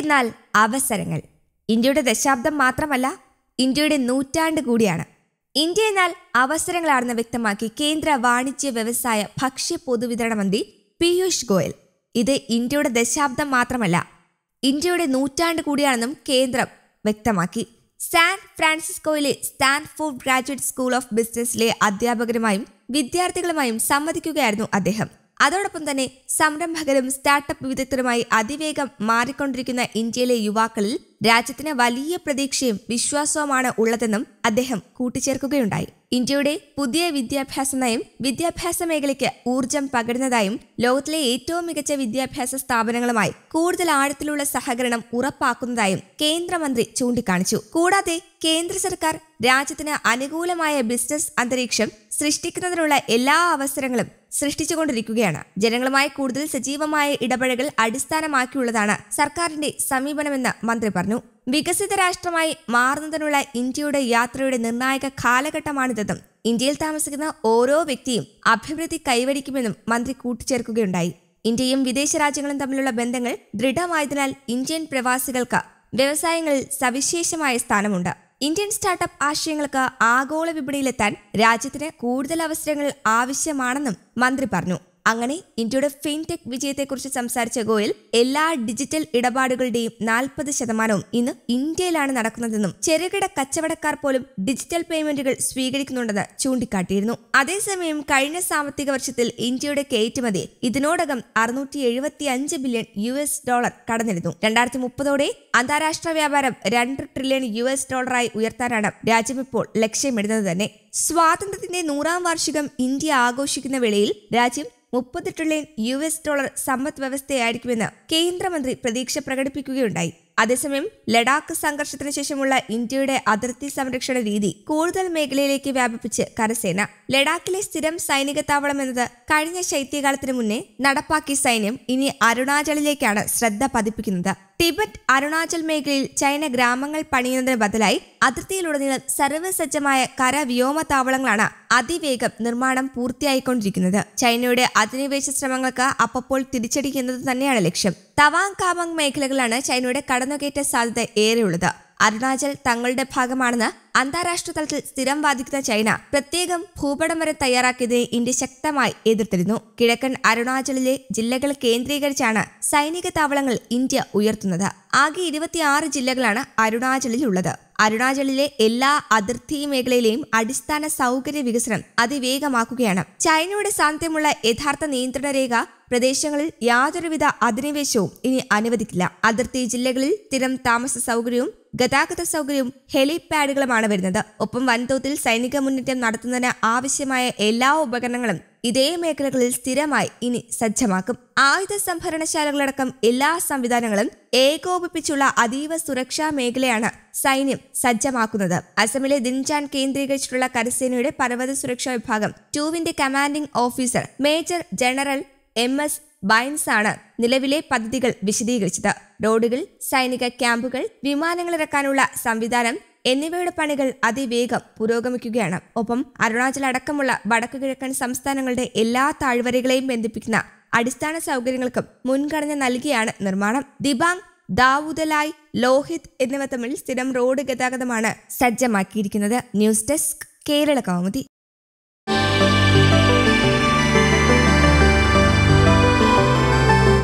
എന്നാൽ അവസരങ്ങൾ ഇന്ത്യയുടെ ദശാബ്ദം മാത്രമല്ല ഇന്ത്യയുടെ നൂറ്റാണ്ട് കൂടിയാണ് ഇന്ത്യ എന്നാൽ അവസരങ്ങളാണെന്ന് വ്യക്തമാക്കി കേന്ദ്ര വാണിജ്യ വ്യവസായ ഭക്ഷ്യ പൊതുവിതരണ മന്ത്രി പീയൂഷ് ഗോയൽ ഇത് ഇന്ത്യയുടെ ദശാബ്ദം മാത്രമല്ല ഇന്ത്യയുടെ നൂറ്റാണ്ട് കൂടിയാണെന്നും കേന്ദ്രം വ്യക്തമാക്കി സാൻ ഫ്രാൻസിസ്കോയിലെ സ്റ്റാൻഫോർഡ് ഗ്രാജുവേറ്റ് സ്കൂൾ ഓഫ് ബിസിനസ്സിലെ അധ്യാപകരുമായും വിദ്യാർത്ഥികളുമായും സംവദിക്കുകയായിരുന്നു അദ്ദേഹം അതോടൊപ്പം തന്നെ സംരംഭകരും സ്റ്റാർട്ടപ്പ് വിദഗ്ധരുമായി അതിവേഗം മാറിക്കൊണ്ടിരിക്കുന്ന ഇന്ത്യയിലെ യുവാക്കളിൽ രാജ്യത്തിന് വലിയ പ്രതീക്ഷയും വിശ്വാസവുമാണ് ഉള്ളതെന്നും അദ്ദേഹം കൂട്ടിച്ചേർക്കുകയുണ്ടായി ഇന്ത്യയുടെ പുതിയ വിദ്യാഭ്യാസ നയം വിദ്യാഭ്യാസ മേഖലയ്ക്ക് ഊർജം പകരുന്നതായും ലോകത്തിലെ ഏറ്റവും മികച്ച വിദ്യാഭ്യാസ സ്ഥാപനങ്ങളുമായി കൂടുതൽ ആഴത്തിലുള്ള സഹകരണം ഉറപ്പാക്കുന്നതായും കേന്ദ്രമന്ത്രി ചൂണ്ടിക്കാണിച്ചു കൂടാതെ കേന്ദ്ര സർക്കാർ രാജ്യത്തിന് അനുകൂലമായ ബിസിനസ് അന്തരീക്ഷം സൃഷ്ടിക്കുന്നതിനുള്ള എല്ലാ അവസരങ്ങളും സൃഷ്ടിച്ചുകൊണ്ടിരിക്കുകയാണ് ജനങ്ങളുമായി കൂടുതൽ സജീവമായ ഇടപഴകൽ അടിസ്ഥാനമാക്കിയുള്ളതാണ് സർക്കാരിന്റെ സമീപനമെന്ന് മന്ത്രി പറഞ്ഞു വികസിത രാഷ്ട്രമായി മാറുന്നതിനുള്ള ഇന്ത്യയുടെ യാത്രയുടെ നിർണായക കാലഘട്ടമാണിതെന്നും ഇന്ത്യയിൽ താമസിക്കുന്ന ഓരോ വ്യക്തിയും അഭിവൃദ്ധി കൈവരിക്കുമെന്നും മന്ത്രി കൂട്ടിച്ചേർക്കുകയുണ്ടായി ഇന്ത്യയും വിദേശ രാജ്യങ്ങളും തമ്മിലുള്ള ബന്ധങ്ങൾ ദൃഢമായതിനാൽ ഇന്ത്യൻ പ്രവാസികൾക്ക് വ്യവസായങ്ങളിൽ സവിശേഷമായ സ്ഥാനമുണ്ട് ഇന്ത്യൻ സ്റ്റാർട്ടപ്പ് ആശയങ്ങൾക്ക് ആഗോള വിപണിയിലെത്താൻ രാജ്യത്തിന് കൂടുതൽ അവസരങ്ങൾ ആവശ്യമാണെന്നും മന്ത്രി പറഞ്ഞു അങ്ങനെ ഇന്ത്യയുടെ ഫിൻടെക് വിജയത്തെക്കുറിച്ച് സംസാരിച്ച ഗോയൽ എല്ലാ ഡിജിറ്റൽ ഇടപാടുകളുടെയും നാൽപ്പത് ശതമാനവും ഇന്ന് ഇന്ത്യയിലാണ് നടക്കുന്നതെന്നും ചെറുകിട കച്ചവടക്കാർ പോലും ഡിജിറ്റൽ പേയ്മെന്റുകൾ സ്വീകരിക്കുന്നുണ്ടെന്ന് ചൂണ്ടിക്കാട്ടിയിരുന്നു അതേസമയം കഴിഞ്ഞ സാമ്പത്തിക വർഷത്തിൽ ഇന്ത്യയുടെ കയറ്റുമതി ഇതിനോടകം അറുന്നൂറ്റി എഴുപത്തി അഞ്ച് ബില്യൺ യു എസ് ഡോളർ കടന്നിരുന്നു രണ്ടായിരത്തി മുപ്പതോടെ അന്താരാഷ്ട്ര വ്യാപാരം രണ്ട് ട്രില്യൺ യു എസ് ഡോളറായി ഉയർത്താനാണ് രാജ്യം ഇപ്പോൾ ലക്ഷ്യമിടുന്നത് തന്നെ സ്വാതന്ത്ര്യത്തിന്റെ നൂറാം വാർഷികം ഇന്ത്യ ആഘോഷിക്കുന്ന വേളയിൽ രാജ്യം മുപ്പത് ട്രില്യൺ യു എസ് ഡോളർ സമ്പദ് വ്യവസ്ഥയായിരിക്കുമെന്ന് കേന്ദ്രമന്ത്രി പ്രതീക്ഷ പ്രകടിപ്പിക്കുകയുണ്ടായി അതേസമയം ലഡാക്ക് സംഘർഷത്തിന് ശേഷമുള്ള ഇന്ത്യയുടെ അതിർത്തി സംരക്ഷണ രീതി കൂടുതൽ മേഖലയിലേക്ക് വ്യാപിപ്പിച്ച് കരസേന ലഡാക്കിലെ സ്ഥിരം സൈനിക താവളം എന്നത് കഴിഞ്ഞ ശൈത്യകാലത്തിന് മുന്നേ നടപ്പാക്കിയ സൈന്യം ഇനി അരുണാചലിലേക്കാണ് ശ്രദ്ധ പതിപ്പിക്കുന്നത് ടിബറ്റ് അരുണാചൽ മേഖലയിൽ ചൈന ഗ്രാമങ്ങൾ പണിയുന്നതിന് ബദലായി അതിർത്തിയിലുടനീളം സർവ്വസജ്ജമായ കര വ്യോമ താവളങ്ങളാണ് അതിവേഗം നിർമ്മാണം പൂർത്തിയായിക്കൊണ്ടിരിക്കുന്നത് ചൈനയുടെ അധിനിവേശ ശ്രമങ്ങൾക്ക് അപ്പപ്പോൾ തിരിച്ചടിക്കുന്നത് തന്നെയാണ് ലക്ഷ്യം തവാങ് കാബാങ് മേഖലകളാണ് ചൈനയുടെ കടന്നുകയറ്റ സാധ്യത ഏറെയുള്ളത് അരുണാചൽ തങ്ങളുടെ ഭാഗമാണെന്ന് അന്താരാഷ്ട്ര തലത്തിൽ സ്ഥിരം വാദിക്കുന്ന ചൈന പ്രത്യേകം ഭൂപടം വരെ തയ്യാറാക്കിയതിനെ ഇന്ത്യ ശക്തമായി എതിർത്തിരുന്നു കിഴക്കൻ അരുണാചലിലെ ജില്ലകൾ കേന്ദ്രീകരിച്ചാണ് സൈനിക താവളങ്ങൾ ഇന്ത്യ ഉയർത്തുന്നത് ആകെ ഇരുപത്തിയാറ് ജില്ലകളാണ് അരുണാചലിൽ ഉള്ളത് അരുണാചലിലെ എല്ലാ അതിർത്തി മേഖലയിലെയും അടിസ്ഥാന സൗകര്യ വികസനം അതിവേഗമാക്കുകയാണ് ചൈനയുടെ സാന്നിധ്യമുള്ള യഥാർത്ഥ നിയന്ത്രണ രേഖ പ്രദേശങ്ങളിൽ യാതൊരുവിധ അധിനിവേശവും ഇനി അനുവദിക്കില്ല അതിർത്തി ജില്ലകളിൽ സ്ഥിരം താമസ സൗകര്യവും ഗതാഗത സൗകര്യവും ഹെലിപാഡുകളുമാണ് വരുന്നത് ഒപ്പം വൻതോതിൽ സൈനിക മുന്നേറ്റം നടത്തുന്നതിന് ആവശ്യമായ എല്ലാ ഉപകരണങ്ങളും ഇതേ മേഖലകളിൽ സ്ഥിരമായി ഇനി സജ്ജമാക്കും ആയുധ സംഭരണശാലകളടക്കം എല്ലാ സംവിധാനങ്ങളും ഏകോപിപ്പിച്ചുള്ള അതീവ സുരക്ഷാ മേഖലയാണ് സൈന്യം സജ്ജമാക്കുന്നത് അസമിലെ ദിൻചാൻ കേന്ദ്രീകരിച്ചിട്ടുള്ള കരസേനയുടെ പർവ്വത സുരക്ഷാ വിഭാഗം ടൂവിന്റെ commanding officer major general M S Bains ആണ് നിലവിലെ പദ്ധതികൾ വിശദീകരിച്ചത് റോഡുകൾ സൈനിക ക്യാമ്പുകൾ വിമാനങ്ങൾ ഇറക്കാനുള്ള സംവിധാനം എന്നിവയുടെ പണികൾ അതിവേഗം പുരോഗമിക്കുകയാണ് ഒപ്പം അരുണാചൽ അടക്കമുള്ള കിഴക്കൻ സംസ്ഥാനങ്ങളുടെ എല്ലാ താഴ്വരകളെയും ബന്ധിപ്പിക്കുന്ന അടിസ്ഥാന സൗകര്യങ്ങൾക്കും മുൻഗണന നൽകിയാണ് നിർമ്മാണം ദിബാങ് ദാവുദലായ് ലോഹിത് എന്നിവ തമ്മിൽ സ്ഥിരം റോഡ് ഗതാഗതമാണ് സജ്ജമാക്കിയിരിക്കുന്നത് ന്യൂസ് ഡെസ്ക് കേരള കൗമുദി